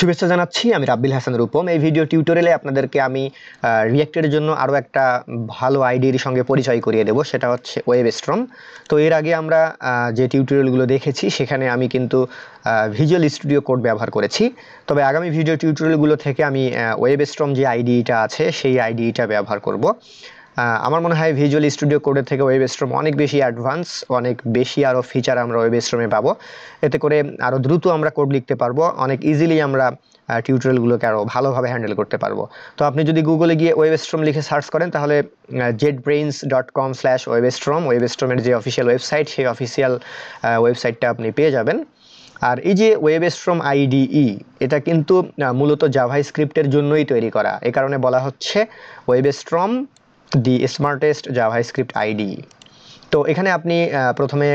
শুভেচ্ছা জানাচ্ছি আমি রাব্বিল হাসান রূপম এই ভিডিও টিউটোরিয়ালে আপনাদেরকে আমি রিয়েক্টের জন্য আরও একটা ভালো আইডির সঙ্গে পরিচয় করিয়ে দেব সেটা হচ্ছে ওয়েব স্ট্রম তো এর আগে আমরা যে টিউটোরিয়ালগুলো দেখেছি সেখানে আমি কিন্তু ভিজুয়াল স্টুডিও কোড ব্যবহার করেছি তবে আগামী ভিডিও টিউটোরিয়ালগুলো থেকে আমি ওয়েব স্ট্রম যে আইডিটা আছে সেই আইডিটা ব্যবহার করব আমার মনে হয় ভিজুয়াল স্টুডিও কোডের থেকে ওয়েব স্ট্রম অনেক বেশি অ্যাডভান্স অনেক বেশি আরও ফিচার আমরা ওয়েব স্ট্রমে পাবো এতে করে আরও দ্রুত আমরা কোড লিখতে পারবো অনেক ইজিলি আমরা টিউটোরিয়ালগুলোকে আরও ভালোভাবে হ্যান্ডেল করতে পারবো তো আপনি যদি গুগলে গিয়ে ওয়েব স্ট্রম লিখে সার্চ করেন তাহলে JetBrains dot com slash WebStorm ওয়েব স্ট্রমের যে অফিসিয়াল ওয়েবসাইট সেই অফিসিয়াল ওয়েবসাইটটা আপনি পেয়ে যাবেন আর এই যে ওয়েব স্ট্রম আইডিই এটা কিন্তু মূলত জাভাই স্ক্রিপ্টের জন্যই তৈরি করা এ কারণে বলা হচ্ছে WebStorm the smartest script IDE তো এখানে আপনি প্রথমে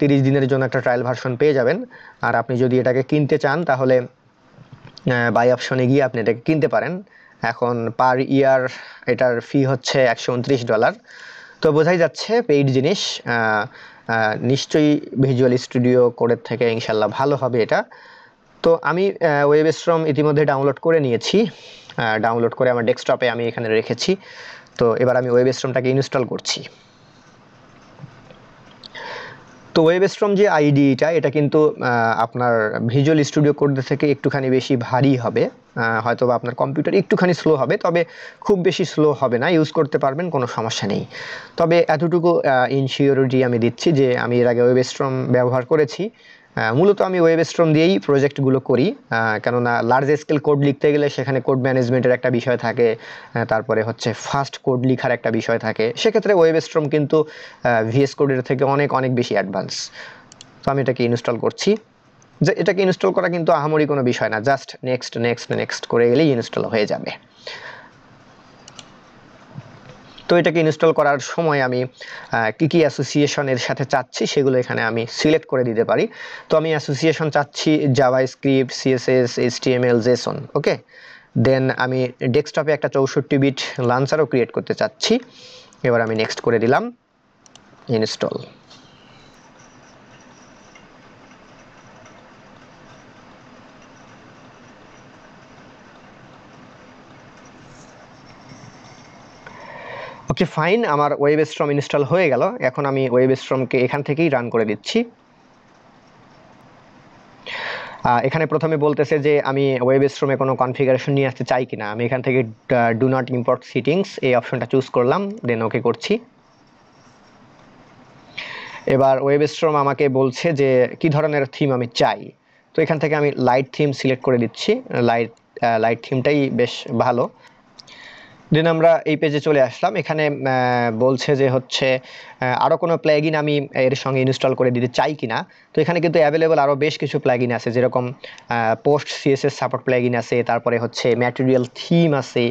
তিরিশ দিনের জন্য একটা ট্রায়াল ভার্সন পেয়ে যাবেন আর আপনি যদি এটাকে কিনতে চান তাহলে বাই অপশনে গিয়ে আপনি এটাকে কিনতে পারেন এখন পার ইয়ার এটার ফি হচ্ছে একশো ডলার তো বোঝাই যাচ্ছে পেইড জিনিস নিশ্চয়ই ভিজুয়াল স্টুডিও করে থেকে ইনশাল্লাহ ভালো হবে এটা তো আমি ওয়েব শ্রম ইতিমধ্যে ডাউনলোড করে নিয়েছি ডাউনলোড করে আমার ডেস্কটপে আমি এখানে রেখেছি তো এবার আমি ওয়েব স্ট্রমটাকে ইনস্টল করছি তো ওয়েব স্ট্রম যে আইডিটা এটা কিন্তু আপনার ভিজুয়াল স্টুডিও কোডের থেকে একটুখানি বেশি ভারী হবে হয়তো বা আপনার কম্পিউটার একটুখানি স্লো হবে তবে খুব বেশি স্লো হবে না ইউজ করতে পারবেন কোনো সমস্যা নেই তবে এতটুকু ইনসিওরিটি আমি দিচ্ছি যে আমি এর আগে ওয়েব স্ট্রম ব্যবহার করেছি মূলত আমি ওয়েব স্ট্রম দিয়েই প্রজেক্টগুলো করি কেননা লার্জ স্কেল কোড লিখতে গেলে সেখানে কোড ম্যানেজমেন্টের একটা বিষয় থাকে তারপরে হচ্ছে ফাস্ট কোড লিখার একটা বিষয় থাকে সেক্ষেত্রে ওয়েব স্ট্রম কিন্তু ভিএস কোডের থেকে অনেক অনেক বেশি অ্যাডভান্স তো আমি এটাকে ইনস্টল করছি যে এটাকে ইনস্টল করা কিন্তু আহামরি কোনো বিষয় না জাস্ট নেক্সট নেক্সট নেক্সট করে গেলেই ইনস্টল হয়ে যাবে তো এটাকে ইনস্টল করার সময় আমি কী কী অ্যাসোসিয়েশনের সাথে চাচ্ছি সেগুলো এখানে আমি সিলেক্ট করে দিতে পারি তো আমি অ্যাসোসিয়েশন চাচ্ছি JavaScript CSS HTML JSON okay then আমি ডেস্কটপে একটা চৌষট্টি বিট লাঞ্চারও ক্রিয়েট করতে চাচ্ছি এবার আমি নেক্সট করে দিলাম ইনস্টল ওকে ফাইন আমার ওয়েব স্ট্রম ইনস্টল হয়ে গেল এখন আমি ওয়েব স্ট্রমকে এখান থেকেই রান করে দিচ্ছি এখানে প্রথমে বলতেছে যে আমি ওয়েব স্ট্রমে কোনো কনফিগারেশন নিয়ে আসতে চাই কিনা আমি এখান থেকে ডু নট ইম্পোর্ট সিটিংস এই অপশনটা চুজ করলাম দেন ওকে করছি এবার ওয়েব স্ট্রম আমাকে বলছে যে কি ধরনের থিম আমি চাই তো এখান থেকে আমি লাইট থিম সিলেক্ট করে দিচ্ছি লাইট লাইট থিমটাই বেশ ভালো দেন আমরা এই পেজে চলে আসলাম এখানে বলছে যে হচ্ছে আরও কোনো প্ল্যাগিন আমি এর সঙ্গে ইনস্টল করে দিতে চাই কিনা তো এখানে কিন্তু অ্যাভেলেবল আরও বেশ কিছু প্ল্যাগিন আছে যেরকম পোস্ট সিএসএস সাপোর্ট প্ল্যাগিন আছে তারপরে হচ্ছে ম্যাটেরিয়াল থিম আছে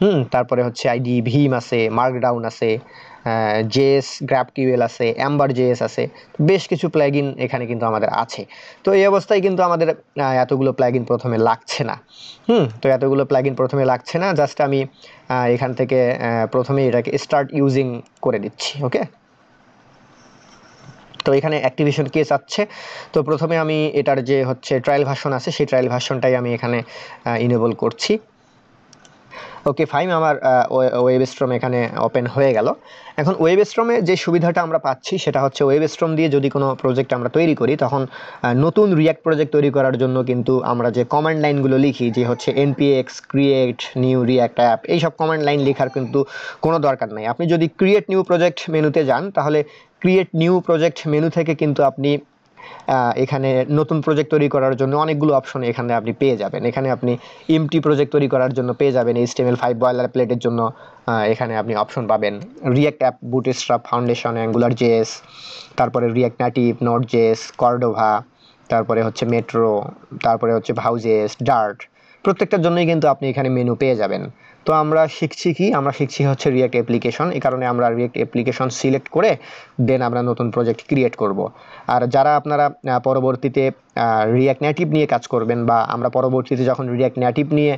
হুম তারপরে হচ্ছে আইডি ভিম আছে মার্কডাউন আছে জেএস গ্রাফ কিউএল আছে অ্যাম্বার জেএস আছে বেশ কিছু প্ল্যাগ এখানে কিন্তু আমাদের আছে তো এই অবস্থায় কিন্তু আমাদের এতগুলো প্ল্যাগ প্রথমে লাগছে না হুম তো এতগুলো প্ল্যাগ প্রথমে লাগছে না জাস্ট আমি এখান থেকে প্রথমে এটাকে স্টার্ট ইউজিং করে দিচ্ছি ওকে তো এখানে অ্যাক্টিভেশন কেস আছে তো প্রথমে আমি এটার যে হচ্ছে ট্রায়াল ভার্সন আছে সেই ট্রায়াল ভার্সনটাই আমি এখানে ইনেবল করছি ওকে ফাইন আমার ওয়েব স্ট্রম এখানে ওপেন হয়ে গেল এখন ওয়েব স্ট্রমে যে সুবিধাটা আমরা পাচ্ছি সেটা হচ্ছে ওয়েব স্ট্রম দিয়ে যদি কোনো প্রজেক্ট আমরা তৈরি করি তখন নতুন রিয়াক্ট প্রজেক্ট তৈরি করার জন্য কিন্তু আমরা যে কমান্ড লাইনগুলো লিখি যে হচ্ছে npx create new react app এইসব কমান্ড লাইন লেখার কিন্তু কোনো দরকার নাই আপনি যদি ক্রিয়েট নিউ প্রজেক্ট মেনুতে যান তাহলে ক্রিয়েট নিউ প্রজেক্ট মেনু থেকে কিন্তু আপনি এখানে নতুন প্রজেক্ট তৈরি করার জন্য অনেকগুলো অপশন এখানে আপনি পেয়ে যাবেন এখানে আপনি ইমটি প্রজেক্ট তৈরি করার জন্য পেয়ে যাবেন এইচটিএমএল ফাইভ বয়লার প্লেটের জন্য এখানে আপনি অপশন পাবেন React app Bootstrap Foundation Angular JS তারপরে React Native Node JS Cordova তারপরে হচ্ছে মেট্রো তারপরে হচ্ছে ভাউজেস ডার্ট প্রত্যেকটার জন্যই কিন্তু আপনি এখানে মেনু পেয়ে যাবেন তো আমরা শিখছি কি আমরা শিখছি হচ্ছে রিয়েক্ট অ্যাপ্লিকেশন এই কারণে আমরা রিয়েক্ট অ্যাপ্লিকেশন সিলেক্ট করে দেন আমরা নতুন প্রজেক্ট ক্রিয়েট করব আর যারা আপনারা পরবর্তীতে রিয়াক্ট নেটিভ নিয়ে কাজ করবেন বা আমরা পরবর্তীতে যখন রিয়াক্ট নেটিভ নিয়ে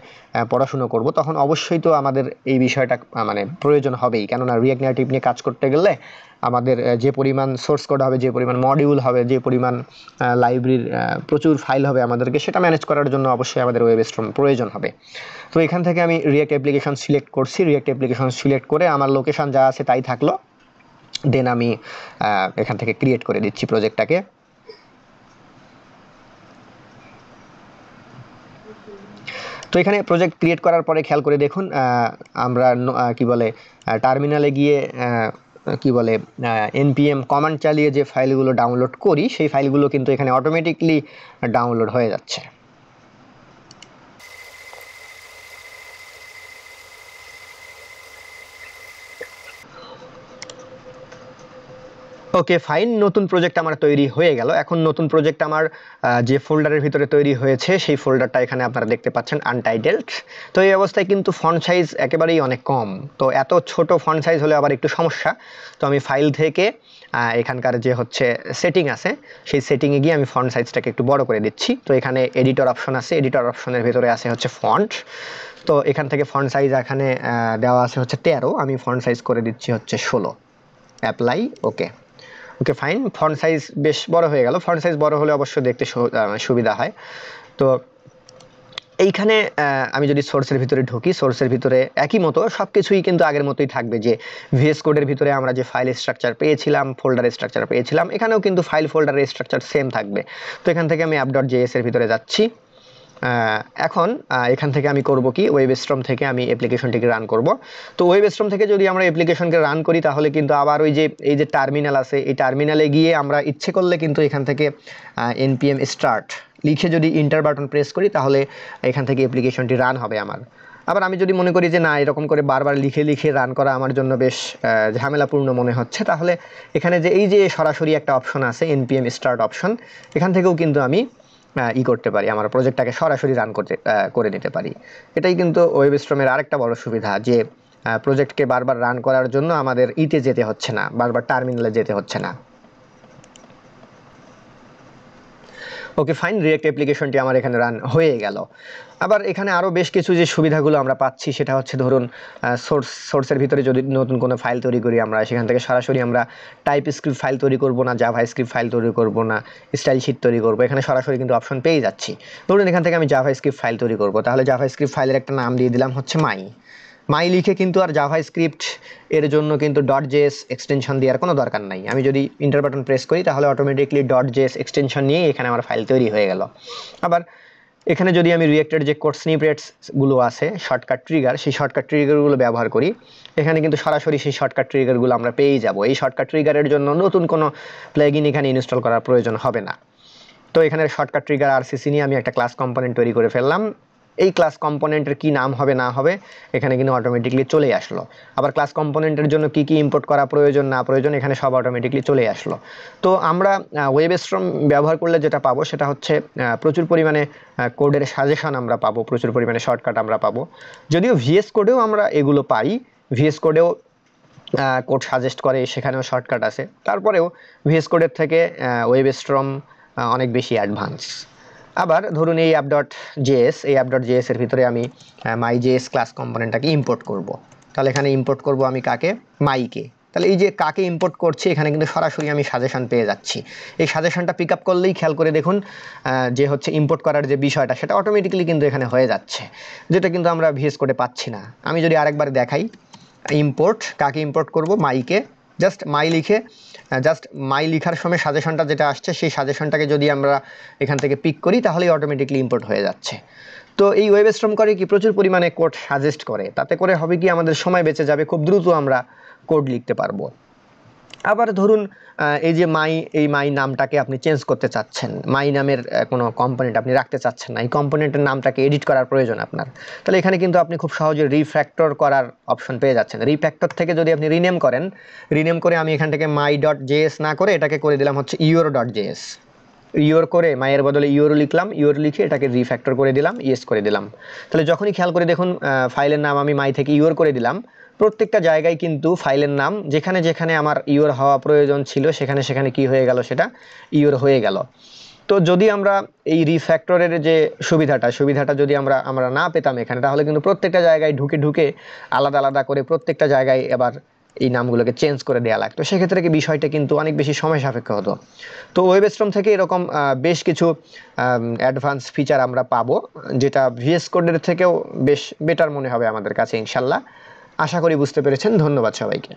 পড়াশুনো করব তখন অবশ্যই তো আমাদের এই বিষয়টা মানে প্রয়োজন হবেই কেননা রিয়াক্ট নেটিভ নিয়ে কাজ করতে গেলে আমাদের যে পরিমাণ সোর্স কোড হবে যে পরিমাণ মডিউল হবে যে পরিমাণ লাইব্রেরির প্রচুর ফাইল হবে আমাদেরকে সেটা ম্যানেজ করার জন্য অবশ্যই আমাদের ওয়েব স্ট্রম প্রয়োজন হবে তো এখান থেকে আমি রিয়েক্ট অ্যাপ্লিকেশন সিলেক্ট করছি রিয়েক্ট অ্যাপ্লিকেশন সিলেক্ট করে আমার লোকেশান যা আছে তাই থাকলো দেন আমি এখান থেকে ক্রিয়েট করে দিচ্ছি প্রজেক্টটাকে তো এখানে প্রজেক্ট ক্রিয়েট করার পরে খেয়াল করে দেখুন আমরা কি বলে টার্মিনালে গিয়ে কি বলে এনপিএম কমান্ড চালিয়ে যে ফাইলগুলো ডাউনলোড করি সেই ফাইলগুলো কিন্তু এখানে অটোমেটিকলি ডাউনলোড হয়ে যাচ্ছে ওকে ফাইন নতুন প্রজেক্ট আমার তৈরি হয়ে গেল এখন নতুন প্রজেক্ট আমার যে ফোল্ডারের ভিতরে তৈরি হয়েছে সেই ফোল্ডারটা এখানে আপনারা দেখতে পাচ্ছেন আনটাইটেলড তো এই অবস্থায় কিন্তু ফন্ট সাইজ একেবারেই অনেক কম তো এত ছোট ফন্ট সাইজ হলে আবার একটু সমস্যা তো আমি ফাইল থেকে এখানকার যে হচ্ছে সেটিং আছে সেই সেটিংয়ে গিয়ে আমি ফন্ট সাইজটাকে একটু বড় করে দিচ্ছি তো এখানে এডিটর অপশন আছে এডিটর অপশনের ভিতরে আছে হচ্ছে ফন্ট তো এখান থেকে ফন্ট সাইজ এখানে দেওয়া আছে হচ্ছে তেরো আমি ফন্ট সাইজ করে দিচ্ছি হচ্ছে ষোলো apply okay okay fine font size বেশ বড় হয়ে গেল ফ্রন্ট সাইজ বড় হলে অবশ্য দেখতে মানে সুবিধা হয় তো এইখানে আমি যদি সোর্সের ভিতরে ঢুকি সোর্সের ভিতরে একই মতো সব কিছুই কিন্তু আগের মতোই থাকবে যে ভিএস কোডের ভিতরে আমরা যে ফাইল স্ট্রাকচার পেয়েছিলাম ফোল্ডার স্ট্রাকচার পেয়েছিলাম এখানেও কিন্তু ফাইল ফোল্ডারের স্ট্রাকচার সেম থাকবে তো এখান থেকে আমি অ্যাপ ডট এস এর ভিতরে যাচ্ছি এখন এখান থেকে আমি করব কি ওয়েব স্ট্রম থেকে আমি অ্যাপ্লিকেশনটিকে রান করব তো ওয়েব স্ট্রম থেকে যদি আমরা অ্যাপ্লিকেশনকে রান করি তাহলে কিন্তু আবার ওই যে এই যে টার্মিনাল আছে এই টার্মিনালে গিয়ে আমরা ইচ্ছে করলে কিন্তু এখান থেকে এনপিএম স্টার্ট লিখে যদি ইন্টার বাটন প্রেস করি তাহলে এখান থেকে অ্যাপ্লিকেশনটি রান হবে আমার আবার আমি যদি মনে করি যে না এরকম করে বারবার লিখে লিখে রান করা আমার জন্য বেশ ঝামেলাপূর্ণ মনে হচ্ছে তাহলে এখানে যে এই যে সরাসরি একটা অপশন আছে এনপিএম স্টার্ট অপশন এখান থেকেও কিন্তু আমি ই করতে পারি আমার প্রজেক্টটাকে সরাসরি রান করতে করে নিতে পারি এটাই কিন্তু ওয়েব স্ট্রমের আরেকটা বড় সুবিধা যে প্রজেক্টকে বারবার রান করার জন্য আমাদের ইতে যেতে হচ্ছে না বারবার টার্মিনালে যেতে হচ্ছে না ওকে ফাইন রিয়েক্ট অ্যাপ্লিকেশনটি আমার এখানে রান হয়ে গেল আবার এখানে আরও বেশ কিছু যে সুবিধাগুলো আমরা পাচ্ছি সেটা হচ্ছে ধরুন সোর্স সোর্সের ভিতরে যদি নতুন কোনো ফাইল তৈরি করি আমরা সেখান থেকে সরাসরি আমরা টাইপ স্ক্রিপ্ট ফাইল তৈরি করব না জাভা স্ক্রিপ্ট ফাইল তৈরি করব না স্টাইল শিট তৈরি করব এখানে সরাসরি কিন্তু অপশন পেয়ে যাচ্ছি ধরুন এখান থেকে আমি জাভা স্ক্রিপ্ট ফাইল তৈরি করব তাহলে জাভা স্ক্রিপ্ট ফাইলের একটা নাম দিয়ে দিলাম হচ্ছে মাই মাই লিখে কিন্তু আর জাভা স্ক্রিপ্ট এর জন্য কিন্তু ডট জেস এক্সটেনশন দেওয়ার কোনো দরকার নাই আমি যদি ইন্টার বাটন প্রেস করি তাহলে অটোমেটিকলি ডট জেস এক্সটেনশন নিয়ে এখানে আমার ফাইল তৈরি হয়ে গেল আবার এখানে যদি আমি রিয়েক্টেড যে কোর্স নিপ্রেটসগুলো আছে শর্টকাট ট্রিগার সেই শর্টকাট ট্রিগারগুলো ব্যবহার করি এখানে কিন্তু সরাসরি সেই শর্টকাট ট্রিগারগুলো আমরা পেয়েই যাব এই শর্টকাট ট্রিগারের জন্য নতুন কোনো প্লেগিন এখানে ইনস্টল করার প্রয়োজন হবে না তো এখানে শর্টকাট ট্রিগার আর সিসি নিয়ে আমি একটা ক্লাস কম্পোনেন্ট তৈরি করে ফেললাম এই ক্লাস কম্পোনেন্টের কি নাম হবে না হবে এখানে কিন্তু অটোমেটিকলি চলে আসলো আবার ক্লাস কম্পোনেন্টের জন্য কি কি ইম্পোর্ট করা প্রয়োজন না প্রয়োজন এখানে সব অটোমেটিকলি চলে আসলো তো আমরা ওয়েব স্ট্রম ব্যবহার করলে যেটা পাবো সেটা হচ্ছে প্রচুর পরিমাণে কোডের সাজেশন আমরা পাবো প্রচুর পরিমাণে শর্টকাট আমরা পাবো যদিও ভিএস কোডেও আমরা এগুলো পাই ভিএস কোডেও কোড সাজেস্ট করে সেখানেও শর্টকাট আছে তারপরেও ভিএস কোডের থেকে ওয়েব স্ট্রম অনেক বেশি অ্যাডভান্স আবার ধরুন এই অ্যাপ ডট জেএস এই অ্যাপ ডট জেএস এর ভিতরে আমি মাই জেএস ক্লাস কম্পোনেন্টটাকে ইম্পোর্ট করব। তাহলে এখানে ইম্পোর্ট করব আমি কাকে মাইকে তাহলে এই যে কাকে ইম্পোর্ট করছি এখানে কিন্তু সরাসরি আমি সাজেশন পেয়ে যাচ্ছি এই সাজেশনটা পিক আপ করলেই খেয়াল করে দেখুন যে হচ্ছে ইম্পোর্ট করার যে বিষয়টা সেটা অটোমেটিক্যালি কিন্তু এখানে হয়ে যাচ্ছে যেটা কিন্তু আমরা ভিএস কোডে পাচ্ছি না আমি যদি আরেকবার দেখাই ইম্পোর্ট কাকে ইম্পোর্ট করব মাইকে জাস্ট মাই লিখে জাস্ট মাই লিখার সময় সাজেশনটা যেটা আসছে সেই সাজেশনটাকে যদি আমরা এখান থেকে পিক করি তাহলেই অটোমেটিকলি ইম্পোর্ট হয়ে যাচ্ছে তো এই ওয়েব স্ট্রম করে কি প্রচুর পরিমাণে কোড সাজেস্ট করে তাতে করে হবে কি আমাদের সময় বেঁচে যাবে খুব দ্রুত আমরা কোড লিখতে পারবো আবার ধরুন এই যে মাই এই মাই নামটাকে আপনি চেঞ্জ করতে চাচ্ছেন মাই নামের কোনো কম্পোনেন্ট আপনি রাখতে চাচ্ছেন না এই কম্পোনেন্টের নামটাকে এডিট করার প্রয়োজন আপনার তাহলে এখানে কিন্তু আপনি খুব সহজে রিফ্যাক্টর করার অপশন পেয়ে যাচ্ছেন রিফ্যাক্টর থেকে যদি আপনি রিনেম করেন রিনেম করে আমি এখান থেকে মাই ডট জেএস না করে এটাকে করে দিলাম হচ্ছে ইউরো ডট জেএস ইয়োর করে মায়ের বদলে ইয়োর লিখলাম ইয়োর লিখে এটাকে রিফ্যাক্টর করে দিলাম ইয়েস করে দিলাম তাহলে যখনই খেয়াল করে দেখুন ফাইলের নাম আমি মাই থেকে ইয়োর করে দিলাম প্রত্যেকটা জায়গায় কিন্তু ফাইলের নাম যেখানে যেখানে আমার ইয়োর হওয়া প্রয়োজন ছিল সেখানে সেখানে কি হয়ে গেল সেটা ইয়োর হয়ে গেল তো যদি আমরা এই রিফ্যাক্টরের যে সুবিধাটা সুবিধাটা যদি আমরা আমরা না পেতাম এখানে তাহলে কিন্তু প্রত্যেকটা জায়গায় ঢুকে ঢুকে আলাদা আলাদা করে প্রত্যেকটা জায়গায় এবার এই নামগুলোকে চেঞ্জ করে দেওয়া লাগতো সেক্ষেত্রে কি বিষয়টা কিন্তু অনেক বেশি সময় সাপেক্ষ হতো তো ওয়েব স্ট্রম থেকে এরকম বেশ কিছু অ্যাডভান্স ফিচার আমরা পাবো যেটা ভিএস কোডের থেকেও বেশ বেটার মনে হবে আমাদের কাছে ইনশাল্লাহ আশা করি বুঝতে পেরেছেন ধন্যবাদ সবাইকে